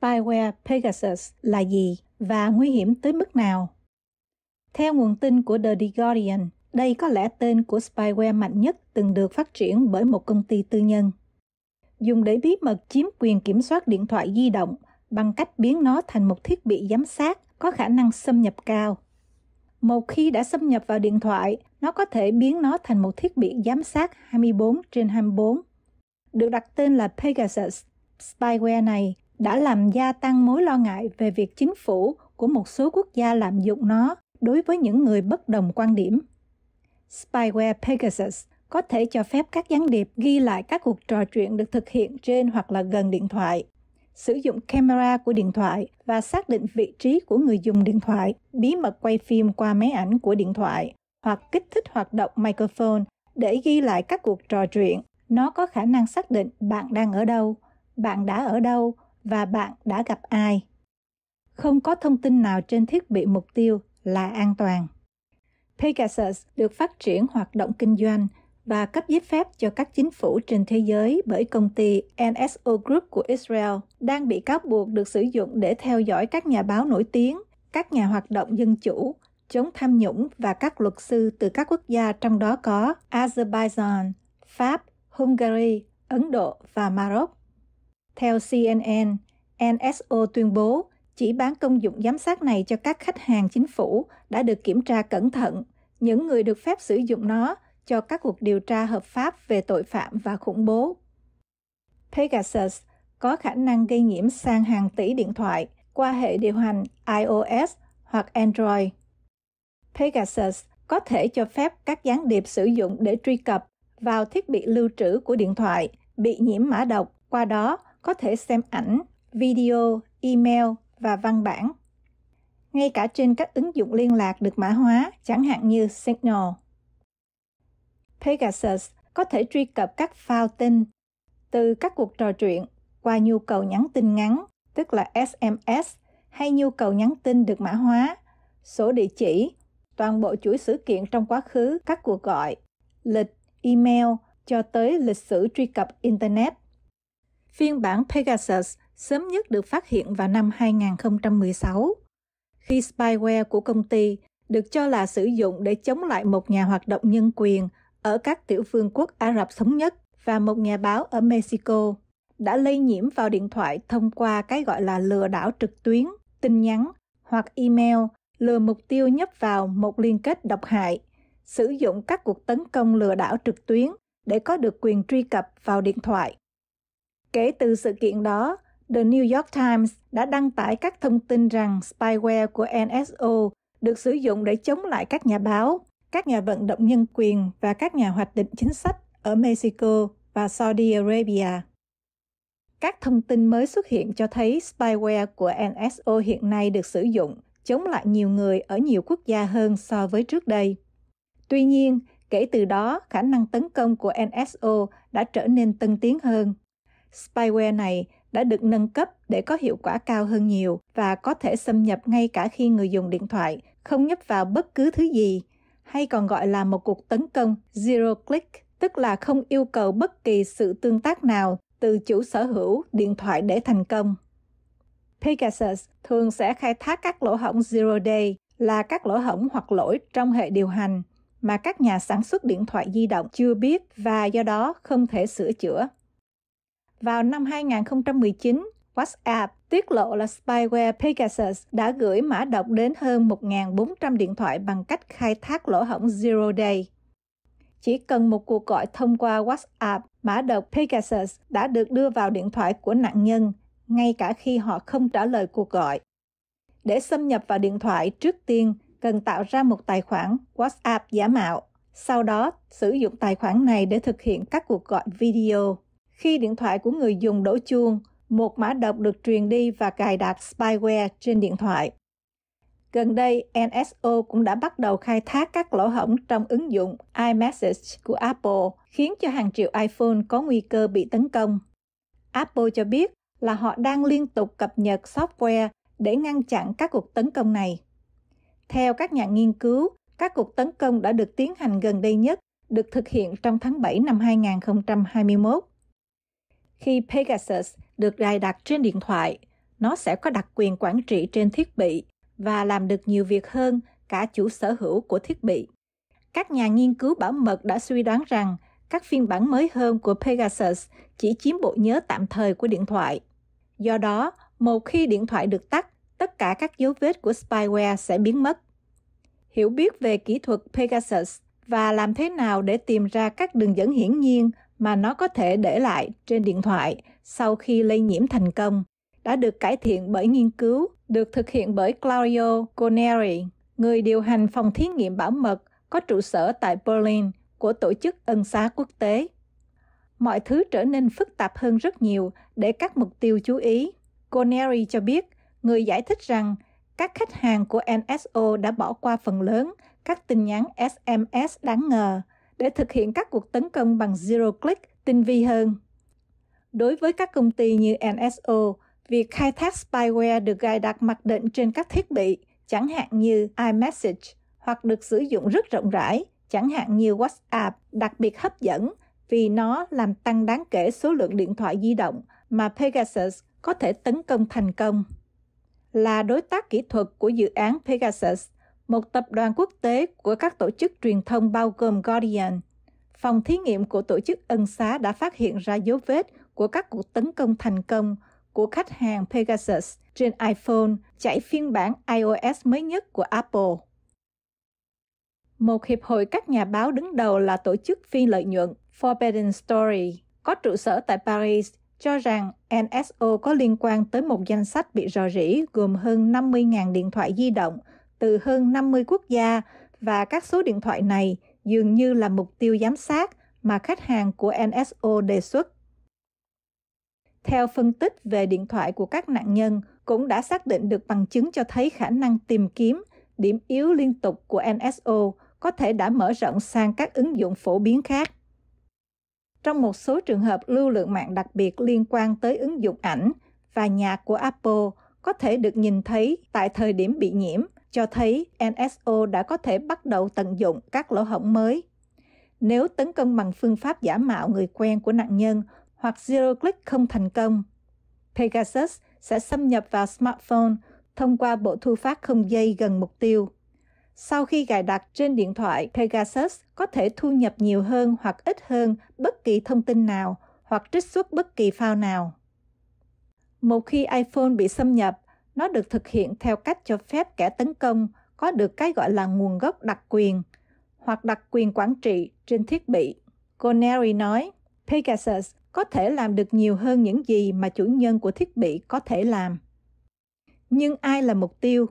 spyware Pegasus là gì và nguy hiểm tới mức nào. Theo nguồn tin của The Guardian, đây có lẽ tên của spyware mạnh nhất từng được phát triển bởi một công ty tư nhân. Dùng để bí mật chiếm quyền kiểm soát điện thoại di động bằng cách biến nó thành một thiết bị giám sát có khả năng xâm nhập cao. Một khi đã xâm nhập vào điện thoại, nó có thể biến nó thành một thiết bị giám sát 24 trên 24. Được đặt tên là Pegasus, spyware này đã làm gia tăng mối lo ngại về việc chính phủ của một số quốc gia lạm dụng nó đối với những người bất đồng quan điểm. Spyware Pegasus có thể cho phép các gián điệp ghi lại các cuộc trò chuyện được thực hiện trên hoặc là gần điện thoại, sử dụng camera của điện thoại và xác định vị trí của người dùng điện thoại, bí mật quay phim qua máy ảnh của điện thoại hoặc kích thích hoạt động microphone để ghi lại các cuộc trò chuyện. Nó có khả năng xác định bạn đang ở đâu, bạn đã ở đâu và bạn đã gặp ai. Không có thông tin nào trên thiết bị mục tiêu là an toàn. Pegasus được phát triển hoạt động kinh doanh và cấp giấy phép cho các chính phủ trên thế giới bởi công ty NSO Group của Israel đang bị cáo buộc được sử dụng để theo dõi các nhà báo nổi tiếng, các nhà hoạt động dân chủ, chống tham nhũng và các luật sư từ các quốc gia trong đó có Azerbaijan, Pháp, Hungary, Ấn Độ và Maroc. Theo CNN, NSO tuyên bố chỉ bán công dụng giám sát này cho các khách hàng chính phủ đã được kiểm tra cẩn thận, những người được phép sử dụng nó cho các cuộc điều tra hợp pháp về tội phạm và khủng bố. Pegasus có khả năng gây nhiễm sang hàng tỷ điện thoại qua hệ điều hành iOS hoặc Android. Pegasus có thể cho phép các gián điệp sử dụng để truy cập vào thiết bị lưu trữ của điện thoại bị nhiễm mã độc, qua đó có thể xem ảnh, video, email và văn bản. Ngay cả trên các ứng dụng liên lạc được mã hóa, chẳng hạn như Signal. Pegasus có thể truy cập các file tin từ các cuộc trò chuyện qua nhu cầu nhắn tin ngắn, tức là SMS, hay nhu cầu nhắn tin được mã hóa, số địa chỉ, toàn bộ chuỗi sự kiện trong quá khứ, các cuộc gọi, lịch, email cho tới lịch sử truy cập Internet. Phiên bản Pegasus sớm nhất được phát hiện vào năm 2016, khi spyware của công ty được cho là sử dụng để chống lại một nhà hoạt động nhân quyền ở các tiểu vương quốc Ả Rập Thống Nhất và một nhà báo ở Mexico đã lây nhiễm vào điện thoại thông qua cái gọi là lừa đảo trực tuyến, tin nhắn hoặc email lừa mục tiêu nhấp vào một liên kết độc hại, sử dụng các cuộc tấn công lừa đảo trực tuyến để có được quyền truy cập vào điện thoại Kể từ sự kiện đó, The New York Times đã đăng tải các thông tin rằng spyware của NSO được sử dụng để chống lại các nhà báo, các nhà vận động nhân quyền và các nhà hoạch định chính sách ở Mexico và Saudi Arabia. Các thông tin mới xuất hiện cho thấy spyware của NSO hiện nay được sử dụng chống lại nhiều người ở nhiều quốc gia hơn so với trước đây. Tuy nhiên, kể từ đó, khả năng tấn công của NSO đã trở nên tân tiến hơn Spyware này đã được nâng cấp để có hiệu quả cao hơn nhiều và có thể xâm nhập ngay cả khi người dùng điện thoại không nhấp vào bất cứ thứ gì, hay còn gọi là một cuộc tấn công zero click, tức là không yêu cầu bất kỳ sự tương tác nào từ chủ sở hữu điện thoại để thành công. Pegasus thường sẽ khai thác các lỗ hổng zero day là các lỗ hổng hoặc lỗi trong hệ điều hành mà các nhà sản xuất điện thoại di động chưa biết và do đó không thể sửa chữa. Vào năm 2019, WhatsApp tiết lộ là spyware Pegasus đã gửi mã độc đến hơn 1.400 điện thoại bằng cách khai thác lỗ hổng Zero Day. Chỉ cần một cuộc gọi thông qua WhatsApp, mã độc Pegasus đã được đưa vào điện thoại của nạn nhân, ngay cả khi họ không trả lời cuộc gọi. Để xâm nhập vào điện thoại, trước tiên cần tạo ra một tài khoản WhatsApp giả mạo, sau đó sử dụng tài khoản này để thực hiện các cuộc gọi video. Khi điện thoại của người dùng đổ chuông, một mã độc được truyền đi và cài đặt spyware trên điện thoại. Gần đây, NSO cũng đã bắt đầu khai thác các lỗ hổng trong ứng dụng iMessage của Apple, khiến cho hàng triệu iPhone có nguy cơ bị tấn công. Apple cho biết là họ đang liên tục cập nhật software để ngăn chặn các cuộc tấn công này. Theo các nhà nghiên cứu, các cuộc tấn công đã được tiến hành gần đây nhất được thực hiện trong tháng 7 năm 2021. Khi Pegasus được cài đặt trên điện thoại, nó sẽ có đặc quyền quản trị trên thiết bị và làm được nhiều việc hơn cả chủ sở hữu của thiết bị. Các nhà nghiên cứu bảo mật đã suy đoán rằng các phiên bản mới hơn của Pegasus chỉ chiếm bộ nhớ tạm thời của điện thoại. Do đó, một khi điện thoại được tắt, tất cả các dấu vết của spyware sẽ biến mất. Hiểu biết về kỹ thuật Pegasus và làm thế nào để tìm ra các đường dẫn hiển nhiên mà nó có thể để lại trên điện thoại sau khi lây nhiễm thành công đã được cải thiện bởi nghiên cứu được thực hiện bởi Claudio Goneri, người điều hành phòng thí nghiệm bảo mật có trụ sở tại Berlin của Tổ chức Ân xá Quốc tế. Mọi thứ trở nên phức tạp hơn rất nhiều để các mục tiêu chú ý. Goneri cho biết, người giải thích rằng các khách hàng của NSO đã bỏ qua phần lớn các tin nhắn SMS đáng ngờ để thực hiện các cuộc tấn công bằng Zero Click tinh vi hơn. Đối với các công ty như NSO, việc khai thác spyware được cài đặt mặc định trên các thiết bị, chẳng hạn như iMessage, hoặc được sử dụng rất rộng rãi, chẳng hạn như WhatsApp, đặc biệt hấp dẫn vì nó làm tăng đáng kể số lượng điện thoại di động mà Pegasus có thể tấn công thành công. Là đối tác kỹ thuật của dự án Pegasus, một tập đoàn quốc tế của các tổ chức truyền thông bao gồm Guardian. Phòng thí nghiệm của tổ chức ân xá đã phát hiện ra dấu vết của các cuộc tấn công thành công của khách hàng Pegasus trên iPhone chạy phiên bản iOS mới nhất của Apple. Một hiệp hội các nhà báo đứng đầu là tổ chức phi lợi nhuận Forbidden Story có trụ sở tại Paris cho rằng NSO có liên quan tới một danh sách bị rò rỉ gồm hơn 50.000 điện thoại di động từ hơn 50 quốc gia và các số điện thoại này dường như là mục tiêu giám sát mà khách hàng của NSO đề xuất. Theo phân tích về điện thoại của các nạn nhân, cũng đã xác định được bằng chứng cho thấy khả năng tìm kiếm điểm yếu liên tục của NSO có thể đã mở rộng sang các ứng dụng phổ biến khác. Trong một số trường hợp lưu lượng mạng đặc biệt liên quan tới ứng dụng ảnh và nhạc của Apple có thể được nhìn thấy tại thời điểm bị nhiễm cho thấy NSO đã có thể bắt đầu tận dụng các lỗ hổng mới. Nếu tấn công bằng phương pháp giả mạo người quen của nạn nhân hoặc Zero Click không thành công, Pegasus sẽ xâm nhập vào smartphone thông qua bộ thu phát không dây gần mục tiêu. Sau khi cài đặt trên điện thoại, Pegasus có thể thu nhập nhiều hơn hoặc ít hơn bất kỳ thông tin nào hoặc trích xuất bất kỳ file nào. Một khi iPhone bị xâm nhập, nó được thực hiện theo cách cho phép kẻ tấn công có được cái gọi là nguồn gốc đặc quyền hoặc đặc quyền quản trị trên thiết bị. Connery nói, Pegasus có thể làm được nhiều hơn những gì mà chủ nhân của thiết bị có thể làm. Nhưng ai là mục tiêu?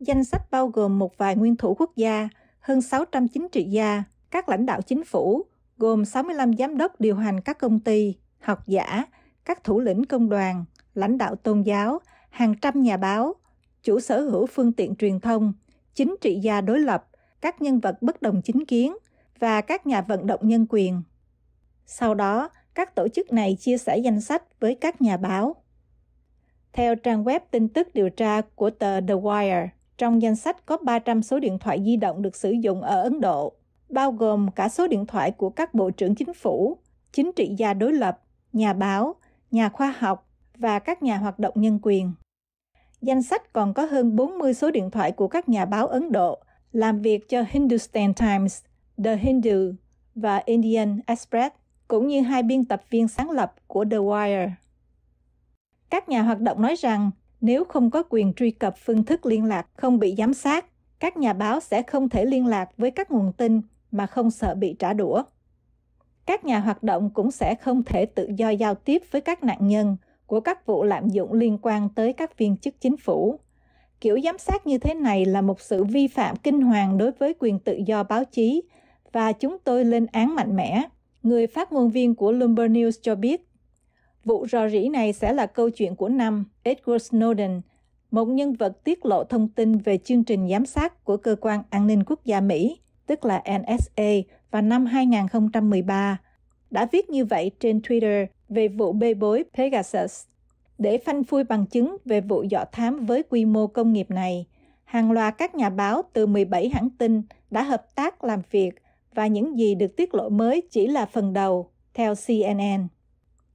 Danh sách bao gồm một vài nguyên thủ quốc gia, hơn 600 chính trị gia, các lãnh đạo chính phủ, gồm 65 giám đốc điều hành các công ty, học giả, các thủ lĩnh công đoàn, lãnh đạo tôn giáo, hàng trăm nhà báo, chủ sở hữu phương tiện truyền thông, chính trị gia đối lập, các nhân vật bất đồng chính kiến và các nhà vận động nhân quyền. Sau đó, các tổ chức này chia sẻ danh sách với các nhà báo. Theo trang web tin tức điều tra của tờ The Wire, trong danh sách có 300 số điện thoại di động được sử dụng ở Ấn Độ, bao gồm cả số điện thoại của các bộ trưởng chính phủ, chính trị gia đối lập, nhà báo, nhà khoa học và các nhà hoạt động nhân quyền. Danh sách còn có hơn 40 số điện thoại của các nhà báo Ấn Độ làm việc cho Hindustan Times, The Hindu và Indian Express, cũng như hai biên tập viên sáng lập của The Wire. Các nhà hoạt động nói rằng nếu không có quyền truy cập phương thức liên lạc không bị giám sát, các nhà báo sẽ không thể liên lạc với các nguồn tin mà không sợ bị trả đũa. Các nhà hoạt động cũng sẽ không thể tự do giao tiếp với các nạn nhân của các vụ lạm dụng liên quan tới các viên chức chính phủ. Kiểu giám sát như thế này là một sự vi phạm kinh hoàng đối với quyền tự do báo chí và chúng tôi lên án mạnh mẽ. Người phát ngôn viên của Bloomberg News cho biết, vụ rò rỉ này sẽ là câu chuyện của năm Edward Snowden, một nhân vật tiết lộ thông tin về chương trình giám sát của Cơ quan An ninh Quốc gia Mỹ, tức là NSA, vào năm 2013. Đã viết như vậy trên Twitter về vụ bê bối Pegasus. Để phanh phui bằng chứng về vụ dọ thám với quy mô công nghiệp này, hàng loạt các nhà báo từ 17 hãng tin đã hợp tác làm việc và những gì được tiết lộ mới chỉ là phần đầu, theo CNN.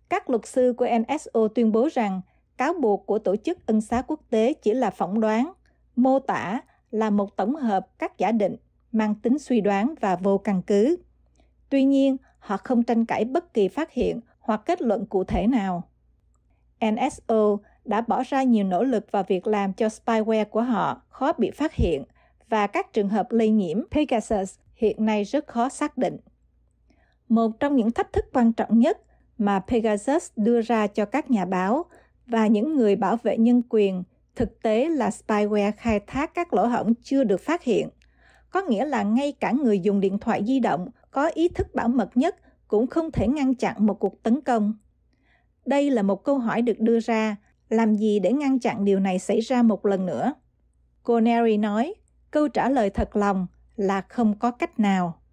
Các luật sư của NSO tuyên bố rằng cáo buộc của Tổ chức Ân xá Quốc tế chỉ là phỏng đoán, mô tả là một tổng hợp các giả định mang tính suy đoán và vô căn cứ. Tuy nhiên, họ không tranh cãi bất kỳ phát hiện hoặc kết luận cụ thể nào. NSO đã bỏ ra nhiều nỗ lực vào việc làm cho spyware của họ khó bị phát hiện và các trường hợp lây nhiễm Pegasus hiện nay rất khó xác định. Một trong những thách thức quan trọng nhất mà Pegasus đưa ra cho các nhà báo và những người bảo vệ nhân quyền thực tế là spyware khai thác các lỗ hổng chưa được phát hiện. Có nghĩa là ngay cả người dùng điện thoại di động có ý thức bảo mật nhất cũng không thể ngăn chặn một cuộc tấn công. Đây là một câu hỏi được đưa ra, làm gì để ngăn chặn điều này xảy ra một lần nữa? Cô Connery nói, câu trả lời thật lòng là không có cách nào.